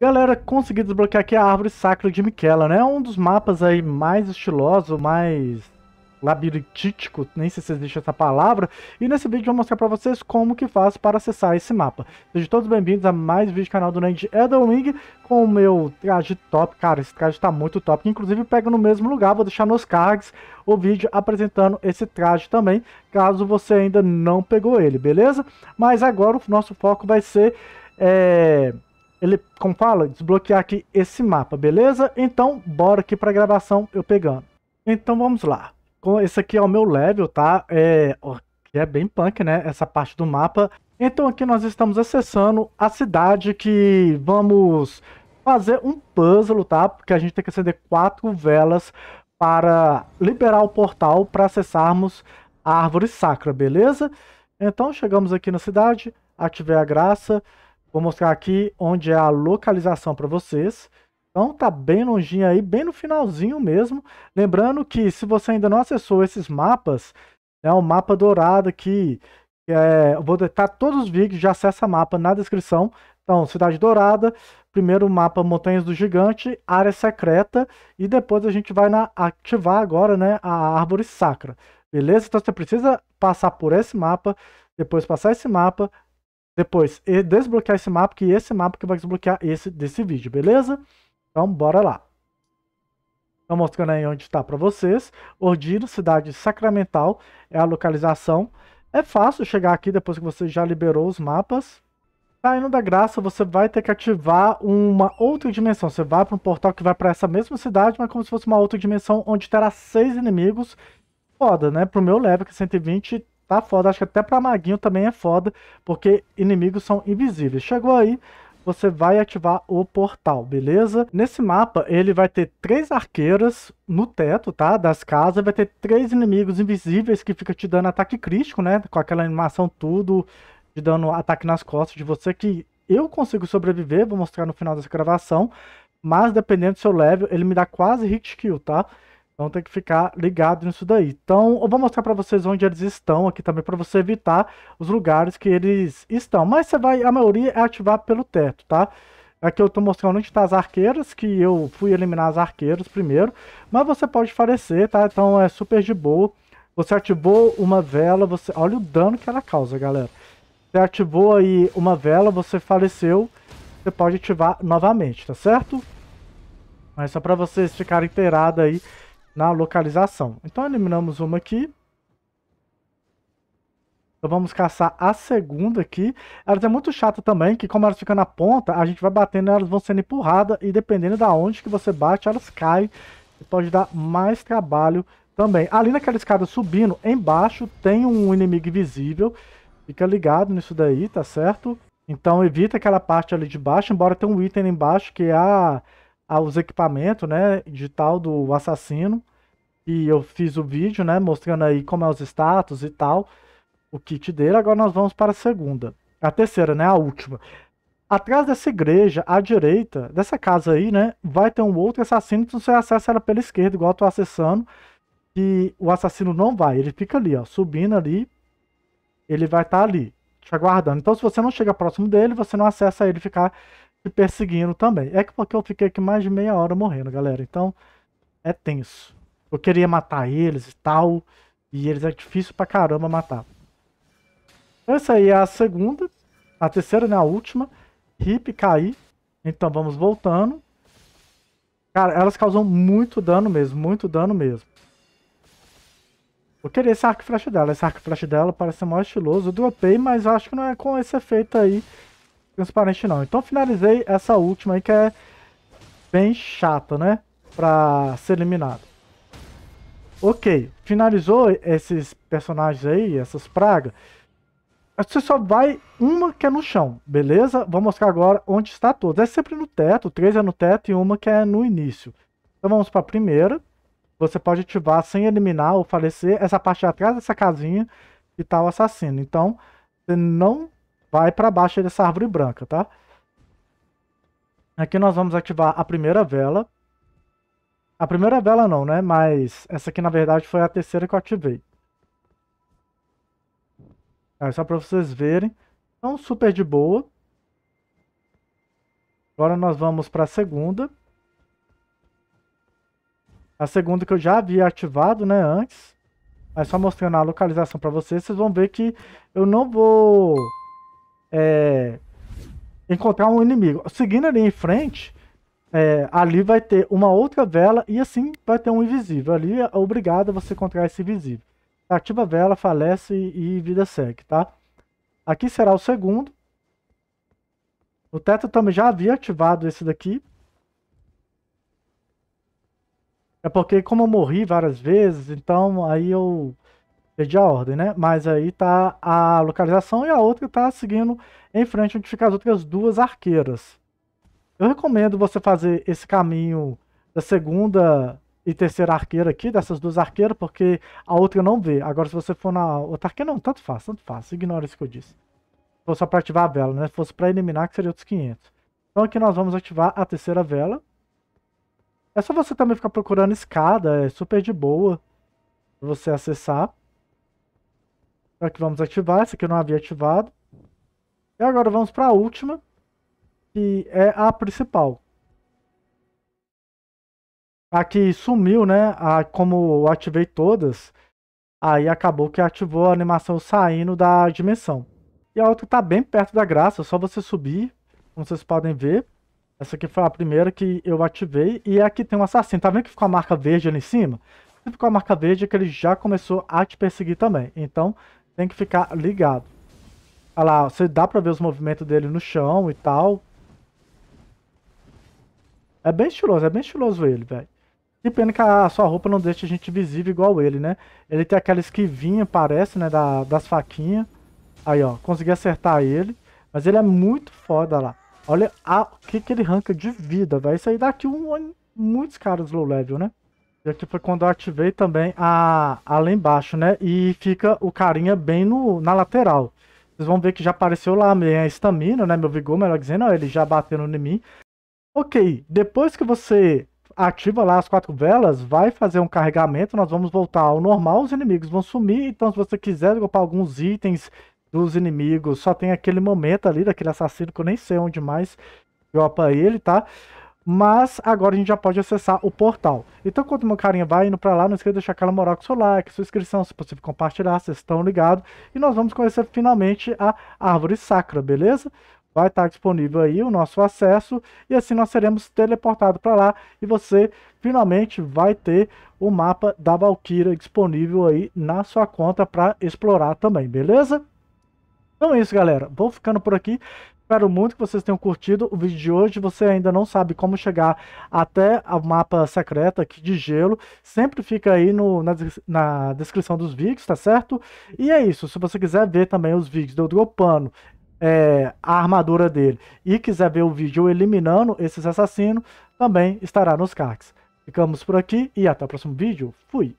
Galera, consegui desbloquear aqui a Árvore Sacra de Miquela, né? É um dos mapas aí mais estiloso, mais labirintítico, nem sei se existe essa palavra, e nesse vídeo eu vou mostrar para vocês como que faz para acessar esse mapa. Sejam todos bem-vindos a mais vídeo do canal do Nerd Edelwing, com o meu traje top, cara, esse traje tá muito top, que inclusive pega no mesmo lugar, vou deixar nos cards o vídeo apresentando esse traje também, caso você ainda não pegou ele, beleza? Mas agora o nosso foco vai ser... É ele, como fala, desbloquear aqui esse mapa, beleza? Então, bora aqui pra gravação eu pegando. Então, vamos lá. Esse aqui é o meu level, tá? É, é bem punk, né? Essa parte do mapa. Então, aqui nós estamos acessando a cidade que vamos fazer um puzzle, tá? Porque a gente tem que acender quatro velas para liberar o portal para acessarmos a árvore sacra, beleza? Então, chegamos aqui na cidade, ativei a graça... Vou mostrar aqui onde é a localização para vocês. Então tá bem longinho aí, bem no finalzinho mesmo. Lembrando que se você ainda não acessou esses mapas, é né, mapa dourado que é, eu vou detalhar todos os vídeos, já acessa mapa na descrição. Então, Cidade Dourada, primeiro mapa Montanhas do Gigante, área secreta, e depois a gente vai na, ativar agora né, a Árvore Sacra. Beleza? Então você precisa passar por esse mapa, depois passar esse mapa, depois desbloquear esse mapa, que esse mapa que vai desbloquear esse desse vídeo, beleza? Então bora lá. Estou mostrando aí onde está para vocês. Ordino, cidade sacramental, é a localização. É fácil chegar aqui depois que você já liberou os mapas. Saindo tá da graça, você vai ter que ativar uma outra dimensão. Você vai para um portal que vai para essa mesma cidade, mas como se fosse uma outra dimensão, onde terá seis inimigos. Foda, né? Pro meu level, que é 120, tá foda. Acho que até pra maguinho também é foda, porque inimigos são invisíveis. Chegou aí, você vai ativar o portal, beleza? Nesse mapa, ele vai ter três arqueiras no teto, tá? Das casas, vai ter três inimigos invisíveis que fica te dando ataque crítico, né? Com aquela animação tudo, te dando ataque nas costas de você, que eu consigo sobreviver, vou mostrar no final dessa gravação, mas dependendo do seu level, ele me dá quase hit kill, tá? Então tem que ficar ligado nisso daí. Então eu vou mostrar para vocês onde eles estão aqui também para você evitar os lugares que eles estão. Mas você vai, a maioria é ativar pelo teto, tá? Aqui eu estou mostrando onde está as arqueiras, que eu fui eliminar as arqueiras primeiro. Mas você pode falecer tá? Então é super de boa. Você ativou uma vela, você... Olha o dano que ela causa, galera. Você ativou aí uma vela, você faleceu. Você pode ativar novamente, tá certo? Mas só para vocês ficarem inteirados aí na localização. Então eliminamos uma aqui. Então vamos caçar a segunda aqui. Elas é muito chata também, que como elas ficam na ponta, a gente vai batendo e elas vão sendo empurradas. E dependendo da onde que você bate, elas caem. E pode dar mais trabalho também. Ali naquela escada subindo, embaixo tem um inimigo invisível. Fica ligado nisso daí, tá certo? Então evita aquela parte ali de baixo, embora tenha um item embaixo que é a, a, os equipamentos, né, digital do assassino. E eu fiz o vídeo, né, mostrando aí como é os status e tal, o kit dele. Agora nós vamos para a segunda. A terceira, né, a última. Atrás dessa igreja, à direita, dessa casa aí, né, vai ter um outro assassino se você acessa ela pela esquerda, igual eu tô acessando. E o assassino não vai, ele fica ali, ó, subindo ali. Ele vai estar tá ali, te aguardando. Então, se você não chega próximo dele, você não acessa ele ficar te perseguindo também. É porque eu fiquei aqui mais de meia hora morrendo, galera. Então, é tenso. Eu queria matar eles e tal. E eles é difícil pra caramba matar. Então, essa aí é a segunda. A terceira, né? A última. Hip cair. Então vamos voltando. Cara, elas causam muito dano mesmo. Muito dano mesmo. Eu queria esse arco flash flecha dela. Esse arco flash flecha dela parece ser mais estiloso. Eu dropei, mas acho que não é com esse efeito aí transparente não. Então finalizei essa última aí que é bem chata, né? Pra ser eliminada. Ok, finalizou esses personagens aí, essas pragas. Você só vai uma que é no chão, beleza? Vou mostrar agora onde está todas. É sempre no teto, três é no teto e uma que é no início. Então vamos para a primeira. Você pode ativar sem eliminar ou falecer essa parte de atrás dessa casinha e tal tá o assassino. Então, você não vai para baixo dessa árvore branca, tá? Aqui nós vamos ativar a primeira vela. A primeira dela é não, né? Mas essa aqui, na verdade, foi a terceira que eu ativei. É só para vocês verem. Então, super de boa. Agora nós vamos para a segunda. A segunda que eu já havia ativado, né, antes. Mas só mostrando a localização para vocês, vocês vão ver que eu não vou é, encontrar um inimigo. Seguindo ali em frente, é, ali vai ter uma outra vela e assim vai ter um invisível. Ali é obrigado a você encontrar esse invisível. Ativa a vela, falece e, e vida segue, tá? Aqui será o segundo. O teto também já havia ativado esse daqui. É porque como eu morri várias vezes, então aí eu perdi a ordem, né? Mas aí tá a localização e a outra tá seguindo em frente onde ficam as outras duas arqueiras. Eu recomendo você fazer esse caminho da segunda e terceira arqueira aqui, dessas duas arqueiras, porque a outra não vê. Agora, se você for na outra arqueira, não, tanto faz, tanto faz. Ignora isso que eu disse. Se fosse só pra ativar a vela, né? Se fosse pra eliminar, que seria outros 500. Então aqui nós vamos ativar a terceira vela. É só você também ficar procurando escada, é super de boa pra você acessar. aqui vamos ativar, essa aqui eu não havia ativado. E agora vamos para a última que é a principal. A que sumiu, né? A, como eu ativei todas, aí acabou que ativou a animação saindo da dimensão. E a outra tá bem perto da graça, só você subir, como vocês podem ver. Essa aqui foi a primeira que eu ativei. E é aqui tem um assassino. Tá vendo que ficou a marca verde ali em cima? Se ficou a marca verde é que ele já começou a te perseguir também. Então, tem que ficar ligado. Olha lá, você dá pra ver os movimentos dele no chão e tal. É bem estiloso, é bem estiloso ele, velho. Que pena que a sua roupa não deixa a gente visível igual ele, né? Ele tem aquela esquivinha, parece, né? Da, das faquinhas. Aí, ó, consegui acertar ele. Mas ele é muito foda lá. Olha o que, que ele arranca de vida, velho. Isso aí dá aqui um, muitos caras low level, né? E aqui foi quando eu ativei também a, a lá embaixo, né? E fica o carinha bem no, na lateral. Vocês vão ver que já apareceu lá a minha estamina, né? Meu vigor, melhor dizendo, ó, ele já batendo em mim. Ok, depois que você ativa lá as quatro velas, vai fazer um carregamento, nós vamos voltar ao normal, os inimigos vão sumir, então se você quiser dropar alguns itens dos inimigos, só tem aquele momento ali daquele assassino que eu nem sei onde mais dropa ele, tá? Mas agora a gente já pode acessar o portal. Então quando meu carinha vai indo pra lá, não esqueça de deixar aquela moral com seu like, sua inscrição, se possível compartilhar, vocês estão ligados. E nós vamos conhecer finalmente a Árvore Sacra, beleza? vai estar disponível aí o nosso acesso e assim nós seremos teleportados para lá e você finalmente vai ter o mapa da Valkyria disponível aí na sua conta para explorar também, beleza? Então é isso, galera. Vou ficando por aqui. Espero muito que vocês tenham curtido o vídeo de hoje. Você ainda não sabe como chegar até o mapa secreto aqui de gelo. Sempre fica aí no, na, na descrição dos vídeos, tá certo? E é isso. Se você quiser ver também os vídeos de eu é, a armadura dele e quiser ver o vídeo eliminando esses assassinos, também estará nos cards. Ficamos por aqui e até o próximo vídeo. Fui!